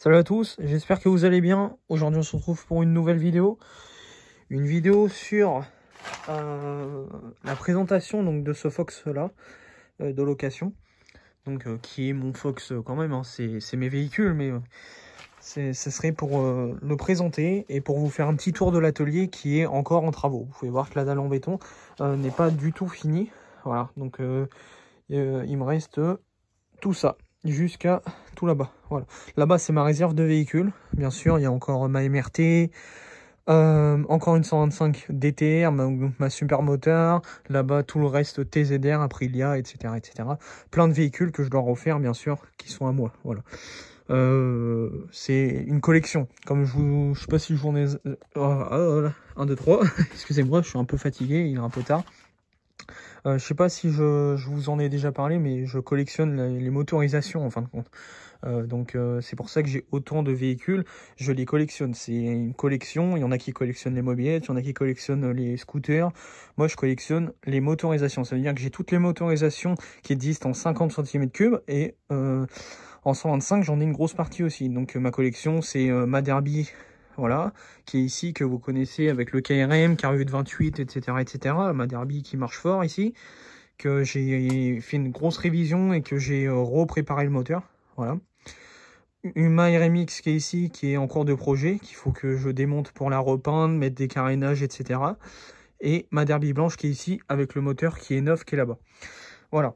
Salut à tous, j'espère que vous allez bien. Aujourd'hui on se retrouve pour une nouvelle vidéo. Une vidéo sur euh, la présentation donc, de ce Fox là, euh, de location. Donc euh, qui est mon Fox quand même, hein. c'est mes véhicules, mais ce serait pour le présenter et pour vous faire un petit tour de l'atelier qui est encore en travaux. Vous pouvez voir que la dalle en béton n'est pas du tout finie. Voilà, donc il me reste tout ça jusqu'à là-bas. Voilà. Là-bas, c'est ma réserve de véhicules. Bien sûr, il y a encore euh, ma MRT, euh, encore une 125 DTR, ma, ma super moteur. Là-bas, tout le reste TZR, Aprilia, etc., etc. Plein de véhicules que je dois refaire, bien sûr, qui sont à moi. Voilà. Euh, c'est une collection. Comme je vous, je sais pas si je vous en 1, 2, 3. Excusez-moi, je suis un peu fatigué, il est un peu tard. Euh, je ne sais pas si je, vous en ai déjà parlé, mais je collectionne les, motorisations en fin de compte. Euh, donc euh, c'est pour ça que j'ai autant de véhicules, je les collectionne. C'est une collection, il y en a qui collectionnent les mobilettes, il y en a qui collectionnent les scooters. Moi je collectionne les motorisations, ça veut dire que j'ai toutes les motorisations qui existent en 50 cm3 et en 125 j'en ai une grosse partie aussi. Donc ma collection c'est ma derby voilà, qui est ici, que vous connaissez avec le KRM, Cario de 28, etc., etc., ma derby qui marche fort ici, que j'ai fait une grosse révision et que j'ai euh, repréparé le moteur, voilà. Une RMX qui est ici, qui est en cours de projet, qu'il faut que je démonte pour la repeindre, mettre des carénages, etc. Et ma derby blanche qui est ici, avec le moteur qui est neuf, qui est là-bas. Voilà.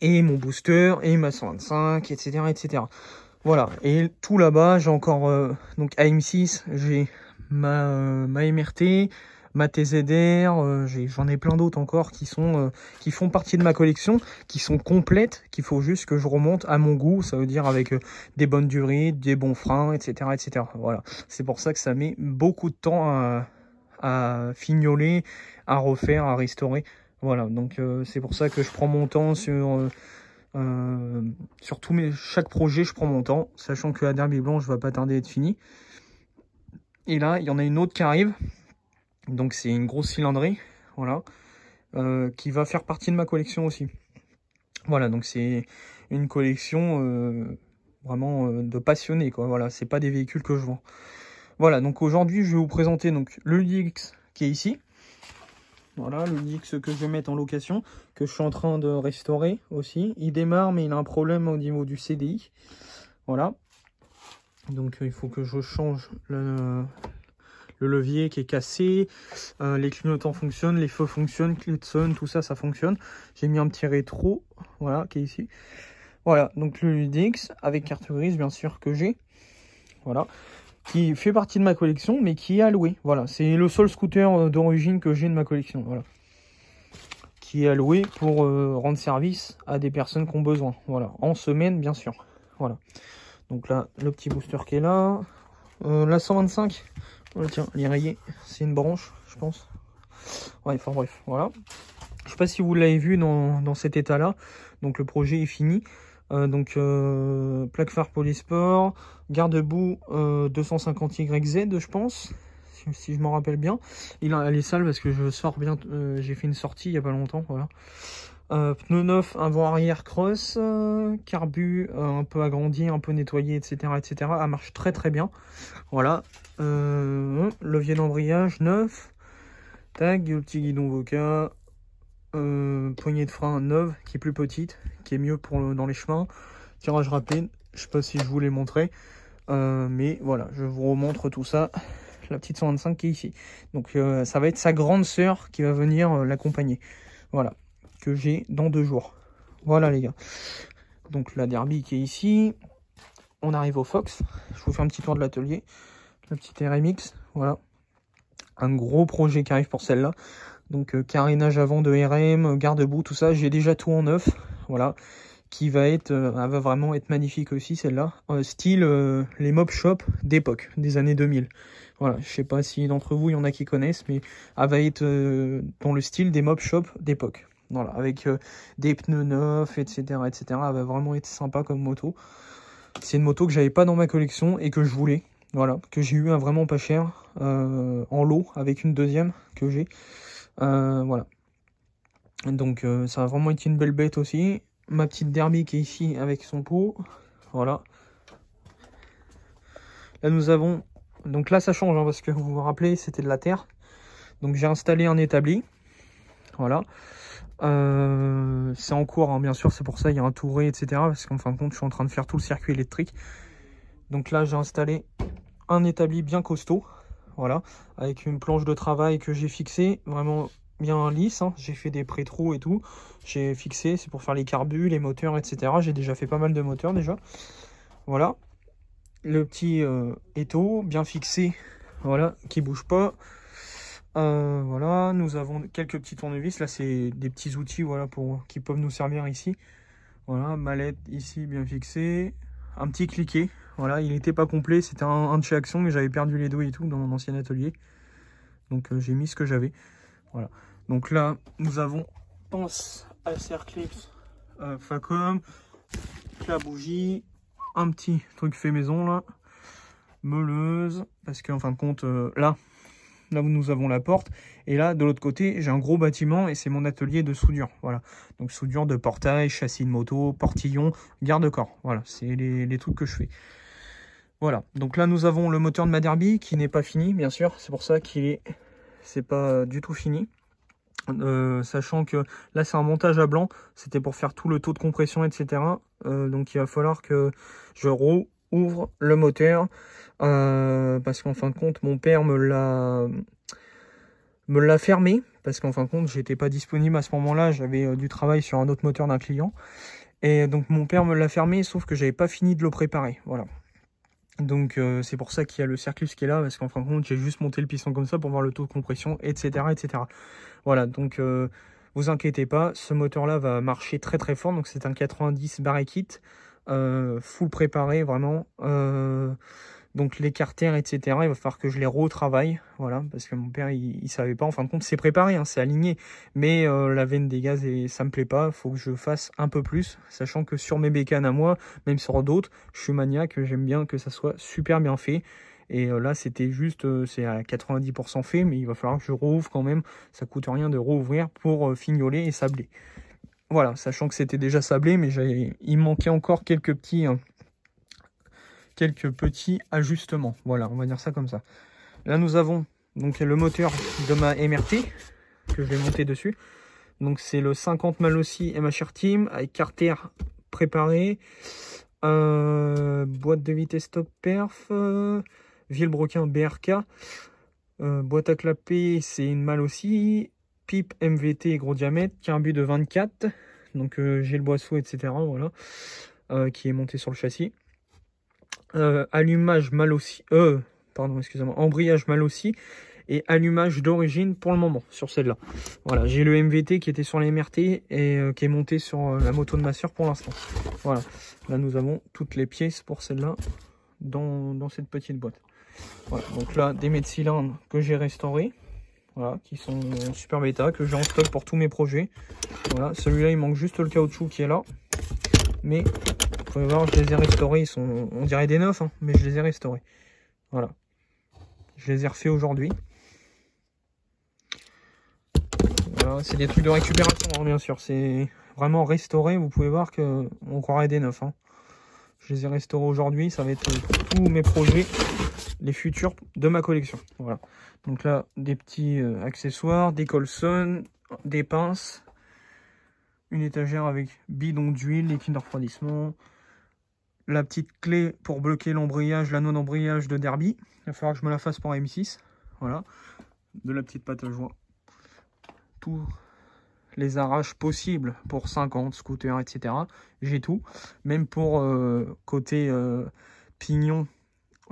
Et mon booster, et ma 125, etc., etc. Voilà, et tout là-bas, j'ai encore euh, donc AM6, j'ai ma, euh, ma MRT, ma TZR, euh, j'en ai, plein d'autres encore qui sont qui font partie de ma collection, qui sont complètes, qu'il faut juste que je remonte à mon goût, ça veut dire avec des bonnes durées, des bons freins, etc. etc. Voilà, c'est pour ça que ça met beaucoup de temps à fignoler, à refaire, à restaurer. Voilà, donc c'est pour ça que je prends mon temps sur euh, sur mes, chaque projet, je prends mon temps, sachant que la derby blanche va pas tarder à être finie. Et là, il y en a une autre qui arrive. Donc c'est une grosse cylindrée, voilà, euh, qui va faire partie de ma collection aussi. Voilà, donc c'est une collection euh, vraiment de passionnés, quoi. Voilà, c'est pas des véhicules que je vends. Voilà, donc aujourd'hui, je vais vous présenter donc le DX qui est ici, voilà, le Dix que je vais mettre en location, que je suis en train de restaurer aussi. Il démarre, mais il a un problème au niveau du CDI. Voilà. Donc, euh, il faut que je change le, levier qui est cassé, euh, les clignotants fonctionnent, les feux fonctionnent, Clutson, tout ça, ça fonctionne. J'ai mis un petit rétro, voilà, qui est ici. Voilà, donc le Ludix avec carte grise, bien sûr, que j'ai. Voilà qui fait partie de ma collection, mais qui est alloué Voilà, c'est le seul scooter euh, d'origine que j'ai de ma collection. Voilà. Qui est alloué pour euh, rendre service à des personnes qui ont besoin. Voilà, en semaine, bien sûr. Voilà. Donc là, le petit booster qui est là. Euh, la 125, oh, tiens, rayés c'est une branche, je pense. Ouais, enfin bref, voilà. Je sais pas si vous l'avez vu dans, dans cet état-là. Donc le projet est fini. Euh, donc euh, plaque phare polysport, garde-boue 250YZ euh, je pense, si, je m'en rappelle bien. Il, elle est sale parce que je sors bien, j'ai fait une sortie il n'y a pas longtemps, voilà. pneu neuf, avant arrière cross, carbu un peu agrandi, un peu nettoyé, etc. etc. Elle marche très très bien. Voilà. levier d'embrayage neuf. Tag, le petit guidon vocal. Euh, poignée de frein neuve qui est plus petite, qui est mieux pour dans les chemins. Tirage rapide, je sais pas si je vous l'ai montré, euh, mais voilà, je vous remontre tout ça. La petite 125 qui est ici. Donc euh, ça va être sa grande sœur qui va venir l'accompagner. Voilà, que j'ai dans deux jours. Voilà les gars. Donc la derby qui est ici. On arrive au Fox. Je vous fais un petit tour de l'atelier. La petite RMX, voilà. Un gros projet qui arrive pour celle-là donc euh, carénage avant de RM, garde-boue, tout ça, j'ai déjà tout en neuf, voilà, qui va être, euh, va vraiment être magnifique aussi celle-là, euh, style les mob shop d'époque, des années 2000, voilà, je sais pas si d'entre vous il y en a qui connaissent, mais elle va être dans le style des mob shop d'époque, voilà, avec des pneus neufs, etc., etc., elle va vraiment être sympa comme moto, c'est une moto que j'avais pas dans ma collection et que je voulais, voilà, que j'ai eu un vraiment pas cher, en lot, avec une deuxième que j'ai, euh, voilà. Donc euh, ça a vraiment été une belle bête aussi. Ma petite derby qui est ici avec son pot. Voilà. Là nous avons... Donc là ça change hein, parce que vous vous rappelez c'était de la terre. Donc j'ai installé un établi. Voilà. Euh, c'est en cours, hein, bien sûr, c'est pour ça il y a un touré, etc. Parce qu'en fin de compte, je suis en train de faire tout le circuit électrique. Donc là, j'ai installé un établi bien costaud voilà, avec une planche de travail que j'ai fixée, vraiment bien lisse, hein. j'ai fait des pré-trous et tout, j'ai fixé, c'est pour faire les carbus, les moteurs, etc. J'ai déjà fait pas mal de moteurs déjà, voilà, le petit euh, étau bien fixé, voilà, qui bouge pas, euh, voilà, nous avons quelques petits tournevis, là c'est des petits outils voilà, pour, qui peuvent nous servir ici, voilà, mallette ici bien fixée, un petit cliquet, voilà, il n'était pas complet, c'était un, de chez Action, mais j'avais perdu les doigts et tout dans mon ancien atelier. Donc euh, j'ai mis ce que j'avais. Voilà. Donc là, nous avons Pense à Clips euh, Facom, la bougie, un petit truc fait maison là, meuleuse, parce qu'en fin de compte, euh, là, là où nous avons la porte. Et là, de l'autre côté, j'ai un gros bâtiment et c'est mon atelier de soudure. Voilà. Donc soudure de portail, châssis de moto, portillon, garde-corps. Voilà, c'est les, trucs que je fais. Voilà, donc là nous avons le moteur de ma derby qui n'est pas fini bien sûr, c'est pour ça qu'il est c'est pas euh, du tout fini. Euh, sachant que là c'est un montage à blanc, c'était pour faire tout le taux de compression etc. Euh, donc il va falloir que je rouvre le moteur parce qu'en fin de compte mon père me l'a me l'a fermé parce qu'en fin de compte j'étais pas disponible à ce moment-là, j'avais du travail sur un autre moteur d'un client et donc mon père me l'a fermé sauf que j'avais pas fini de le préparer. Voilà. Donc euh, c'est pour ça qu'il y a le circuit qui est là, parce qu'en fin de compte j'ai juste monté le piston comme ça pour voir le taux de compression, etc. etc. Voilà, donc euh, vous inquiétez pas, ce moteur là va marcher très très fort, donc c'est un 90 barre kit, euh, full préparé vraiment. Euh, donc les carters, etc. Il va falloir que je les retravaille, voilà, parce que mon père, il, ne savait pas. En fin de compte, c'est préparé, hein, c'est aligné, mais euh, la veine des gaz, et ça me plaît pas. Il Faut que je fasse un peu plus, sachant que sur mes bécanes à moi, même sur d'autres, je suis maniaque, j'aime bien que ça soit super bien fait. Et euh, là, c'était juste, euh, c'est à 90% fait, mais il va falloir que je rouvre quand même. Ça coûte rien de rouvrir pour fignoler et sabler. Voilà, sachant que c'était déjà sablé, mais il manquait encore quelques petits. Hein, quelques petits ajustements. Voilà, on va dire ça comme ça. Là, nous avons donc le moteur de ma MRT que je vais monter dessus. Donc c'est le 50 Malossi MHR Team avec carter préparé, euh, boîte de vitesse top perf, euh, vilebrequin BRK, euh, boîte à clapet c'est une Malossi, pipe MVT gros diamètre, carbu de 24, donc j'ai le boisseau etc. Voilà, qui est monté sur le châssis allumage euh, mal aussi, euh, pardon, excusez-moi, embrayage mal aussi et allumage d'origine pour le moment sur celle-là. Voilà, j'ai le MVT qui était sur les et euh, qui est monté sur euh, la moto de ma soeur pour l'instant. Voilà, là nous avons toutes les pièces pour celle-là dans, cette petite boîte. Voilà, donc là des mets cylindres que j'ai restaurés. Voilà, qui sont en super bêta, que j'ai en stock pour tous mes projets. Voilà, celui-là il manque juste le caoutchouc qui est là. Mais vous pouvez voir, je les ai restaurés. Ils sont, on dirait des neufs, hein, mais je les ai restaurés. Voilà. Je les ai refaits aujourd'hui. c'est des trucs de récupération, hein, bien sûr. C'est vraiment restauré. Vous pouvez voir que on croirait des neufs. Hein. Je les ai restaurés aujourd'hui. Ça va être tous mes projets, les futurs de ma collection. Voilà. Donc là, des petits euh, accessoires, des colsons, des pinces, une étagère avec bidon d'huile, des liquide de refroidissement, la petite clé pour bloquer l'embrayage, l'anneau d'embrayage de Derby. Il va falloir que je me la fasse pour M6. Voilà, de la petite pâte à joie. Tous les arraches possibles pour 50, scooter, etc. J'ai tout. Même pour euh, côté euh, pignon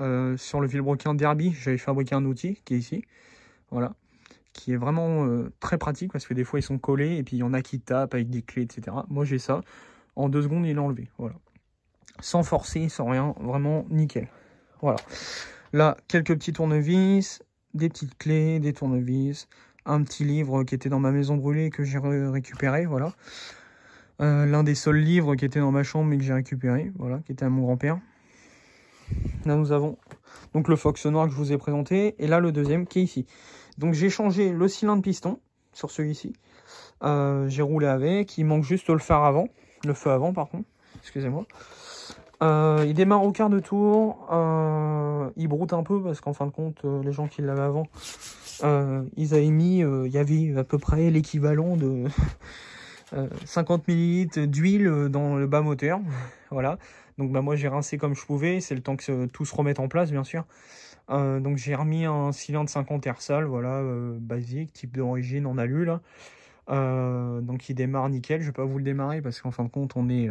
euh, sur le vilebrequin Derby, j'avais fabriqué un outil qui est ici. Voilà qui est vraiment très pratique parce que des fois ils sont collés et puis il y en a qui tapent avec des clés etc moi j'ai ça en deux secondes il est enlevé voilà sans forcer, sans rien, vraiment nickel. Voilà. Là, quelques petits tournevis, des petites clés, des tournevis, un petit livre qui était dans ma maison brûlée que j'ai récupéré, voilà. Euh, l'un des seuls livres qui était dans ma chambre mais que j'ai récupéré, voilà, qui était à mon grand-père. Là, nous avons donc le Fox noir que je vous ai présenté, et là, le deuxième qui est ici. Donc, j'ai changé le cylindre piston sur celui-ci. Euh, j'ai roulé avec, il manque juste le phare avant, le feu avant par contre, excusez-moi. Euh, il démarre au quart de tour. Euh, il broute un peu parce qu'en fin de compte, euh, les gens qui l'avaient avant, ils avaient mis, il y avait à peu près l'équivalent de 50 ml d'huile dans le bas moteur. voilà. Donc bah, moi j'ai rincé comme je pouvais. C'est le temps que tout se remette en place, bien sûr. donc j'ai remis un cylindre 50 Hersal, voilà, basique, type d'origine en alu là. donc il démarre nickel, je vais pas vous le démarrer parce qu'en fin de compte on est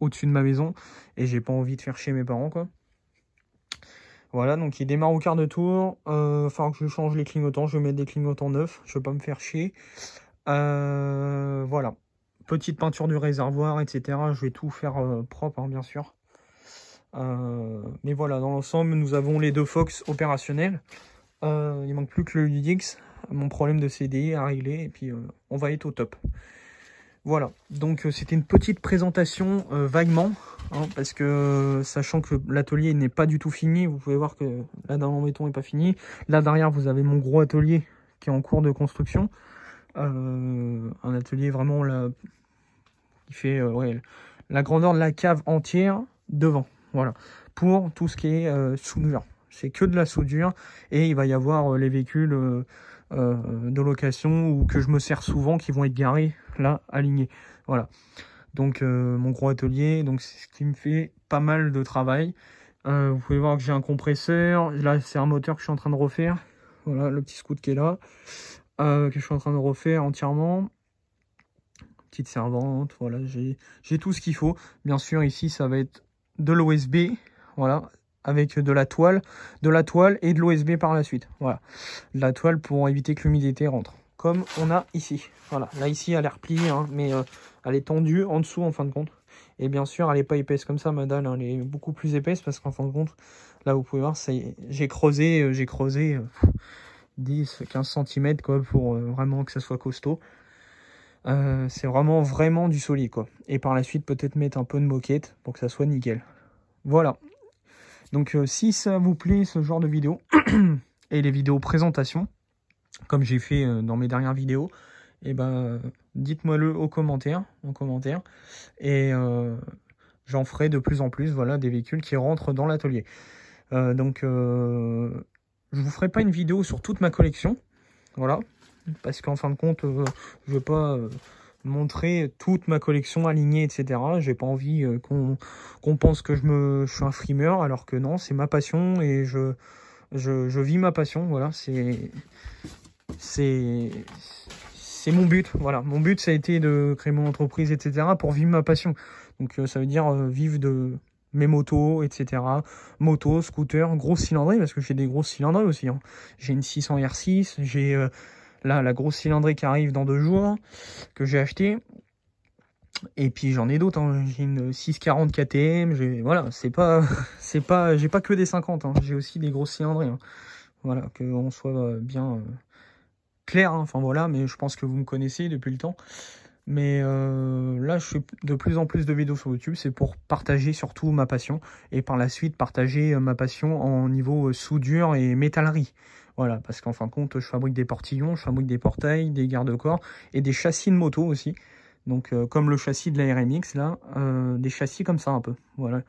au-dessus de ma maison et j'ai pas envie de faire chier mes parents quoi. Voilà, donc il démarre au quart de tour. Euh, il que je change les clignotants. Je vais mettre des clignotants neufs. Je vais pas me faire chier. Euh, voilà. Petite peinture du réservoir, etc. Je vais tout faire euh, propre, hein, bien sûr. mais voilà, dans l'ensemble, nous avons les deux Fox opérationnels. il manque plus que le ludix Mon problème de CD à régler. Et puis, on va être au top. Voilà, donc euh, c'était une petite présentation euh, vaguement, hein, parce que euh, sachant que l'atelier n'est pas du tout fini, vous pouvez voir que là dans mon béton n'est pas fini. Là derrière vous avez mon gros atelier qui est en cours de construction. un atelier vraiment là, qui fait la grandeur de la cave entière devant. Voilà, pour tout ce qui est soudure. C'est que de la soudure et il va y avoir les véhicules euh, euh, de location ou que je me sers souvent qui vont être garés là, alignés. Voilà. Donc euh, mon gros atelier, donc c'est ce qui me fait pas mal de travail. vous pouvez voir que j'ai un compresseur. Là, c'est un moteur que je suis en train de refaire. Voilà, le petit scout qui est là. que je suis en train de refaire entièrement. Petite servante, voilà, j'ai tout ce qu'il faut. Bien sûr, ici, ça va être de l'OSB, voilà, avec de la toile, de la toile et de l'OSB par la suite. Voilà, de la toile pour éviter que l'humidité rentre. Comme on a ici. Voilà, là ici elle est repliée, hein, mais euh, elle est tendue en dessous en fin de compte. Et bien sûr, elle n'est pas épaisse comme ça, madame hein. elle est beaucoup plus épaisse parce qu'en fin de compte, là vous pouvez voir, j'ai creusé, euh, j'ai creusé 10-15 euh, cm quoi, pour vraiment que ça soit costaud. c'est vraiment vraiment du solide quoi. Et par la suite peut-être mettre un peu de moquette pour que ça soit nickel. Voilà. Donc euh, si ça vous plaît ce genre de vidéo et les vidéos présentations, comme j'ai fait euh, dans mes dernières vidéos, et eh ben dites-moi le au commentaire, en commentaire, et euh, j'en ferai de plus en plus, voilà, des véhicules qui rentrent dans l'atelier. donc, je vous ferai pas une vidéo sur toute ma collection, voilà, parce qu'en fin de compte, je veux pas montrer toute ma collection alignée, etc. J'ai pas envie euh, qu'on pense que je, me, suis un frimeur, alors que non, c'est ma passion et je, je, vis ma passion. Voilà, c'est c'est mon but. Voilà, mon but ça a été de créer mon entreprise, etc. pour vivre ma passion. Donc euh, ça veut dire euh, vivre de mes motos, etc. Motos, scooter, gros cylindrée, parce que j'ai des grosses cylindrées aussi. Hein. J'ai une 600 R6, j'ai Là, la grosse cylindrée qui arrive dans deux jours, que j'ai acheté. Et puis j'en ai d'autres, hein. j'ai une 640 KTM, voilà, c'est pas, c'est pas, j'ai pas que des 50, hein. j'ai aussi des grosses cylindrées. Hein. Voilà, qu'on soit euh, bien euh, clair, enfin voilà, mais je pense que vous me connaissez depuis le temps. Mais euh, là, je fais de plus en plus de vidéos sur YouTube, c'est pour partager surtout ma passion, et par la suite partager ma passion en niveau soudure et métallerie. Voilà, parce qu'en fin de compte, je fabrique des portillons, je fabrique des portails, des garde-corps et des châssis de moto aussi. Donc euh, comme le châssis de la RMX là, euh, des châssis comme ça un peu. Voilà.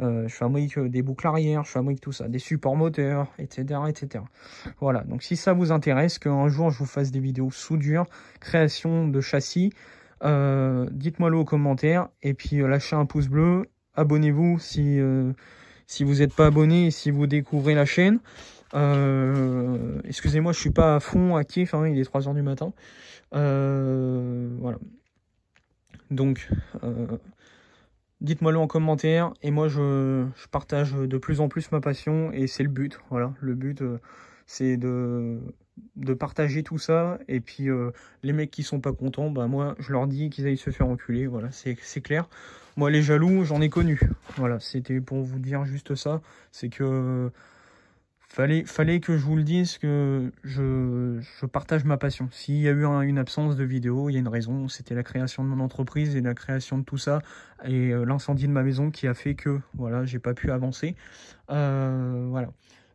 Euh, je fabrique des boucles arrière, je fabrique tout ça, des supports moteurs, etc. etc. Voilà, donc si ça vous intéresse, qu'un jour je vous fasse des vidéos soudure, création de châssis, dites-moi le aux commentaires, et puis lâchez un pouce bleu, abonnez-vous si, si vous n'êtes pas abonné, et si vous découvrez la chaîne. Euh, excusez-moi, je suis pas à fond à hein, il est 3h du matin. Euh, voilà. Donc, euh, dites-moi-le en commentaire, et moi je, partage de plus en plus ma passion, et c'est le but, voilà. Le but, c'est de, de partager tout ça, et puis les mecs qui sont pas contents, bah moi, je leur dis qu'ils aillent se faire enculer, voilà, c'est clair. Moi, les jaloux, j'en ai connu, voilà, c'était pour vous dire juste ça, c'est que... Fallait, fallait que je vous le dise que je, partage ma passion. S'il y a eu une absence de vidéo, il y a une raison. C'était la création de mon entreprise et la création de tout ça et euh, l'incendie de ma maison qui a fait que voilà, j'ai pas pu avancer. Euh, voilà.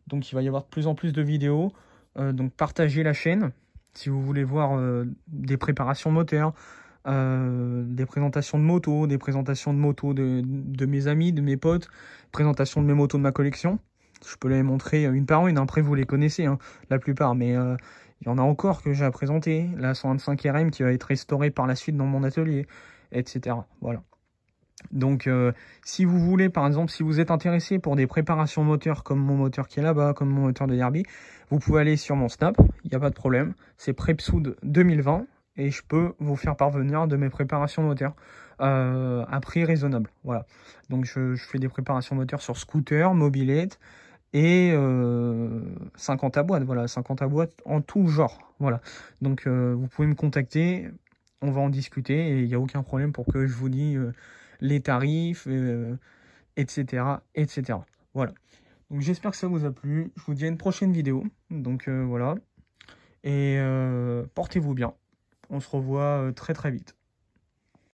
Donc il va y avoir de plus en plus de vidéos. Euh, donc partagez la chaîne si vous voulez voir des préparations moteurs, des présentations de motos, des présentations de motos de, de, mes amis, de mes potes, présentations de mes motos de ma collection. Je peux les montrer euh, une par une. Hein. Après, vous les connaissez, hein, la plupart. Mais euh, il y en a encore que j'ai à présenter. La 125 RM qui va être restaurée par la suite dans mon atelier, etc. Voilà. Donc, euh, si vous voulez, par exemple, si vous êtes intéressé pour des préparations moteurs comme mon moteur qui est là-bas, comme mon moteur de Derby, vous pouvez aller sur mon Snap, il n'y a pas de problème. C'est Prepsoud 2020 et je peux vous faire parvenir de mes préparations moteurs à prix raisonnable. Voilà. Donc, je, je, fais des préparations moteurs sur scooter, mobilette, et 50 à boîte. voilà, 50 à boîte en tout genre, voilà. Donc euh, vous pouvez me contacter, on va en discuter et il n'y a aucun problème pour que je vous dise euh, les tarifs, etc., euh, etc. Voilà. Donc j'espère que ça vous a plu. Je vous dis à une prochaine vidéo. Donc voilà. Et portez-vous bien. On se revoit très très vite.